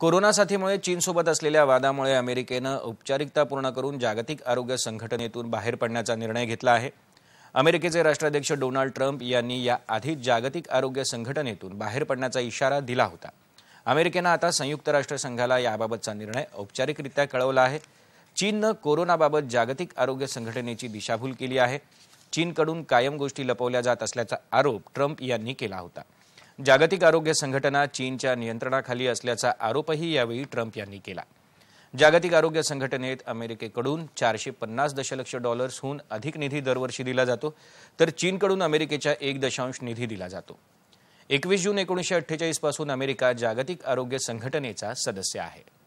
corona साथीमुळे चीनसोबत असलेल्या वादामुळे अमेरिकेनं औपचारिकता पूर्ण करून जागतिक आरोग्य संघटनेतून बाहेर पडण्याचा निर्णय घेतला आहे अमेरिकेचे राष्ट्राध्यक्ष डोनाल्ड ट्रम्प यांनी याआधी जागतिक आरोग्य संघटनेतून बाहेर पडण्याचा इशारा दिला होता अमेरिकेनं आता संयुक्त राष्ट्रसंघाला याबाबतचा निर्णय औपचारिकरित्या कळवला आहे चीननं कोरोनाबाबत जागतिक आरोग्य संघटनेची दिशाभूल केली आहे चीनकडून कायम गोष्टी लपवल्या जात असल्याचा आरोप ट्रम्प यांनी केला होता जागतिक आरोग्य संघटना चीनच्या नियंत्रणाखाली असल्याचा आरोपही यावेळी ट्रम्प यांनी केला जागतिक आरोग्य संघटनेत अमेरिकेकडून चारशे पन्नास दशलक्ष डॉलर्सहून अधिक निधी दरवर्षी दिला जातो तर चीनकडून अमेरिकेच्या एक दशांश निधी दिला जातो एकवीस जून एकोणीसशे अठ्ठेचाळीसपासून अमेरिका जागतिक आरोग्य संघटनेचा सदस्य आहे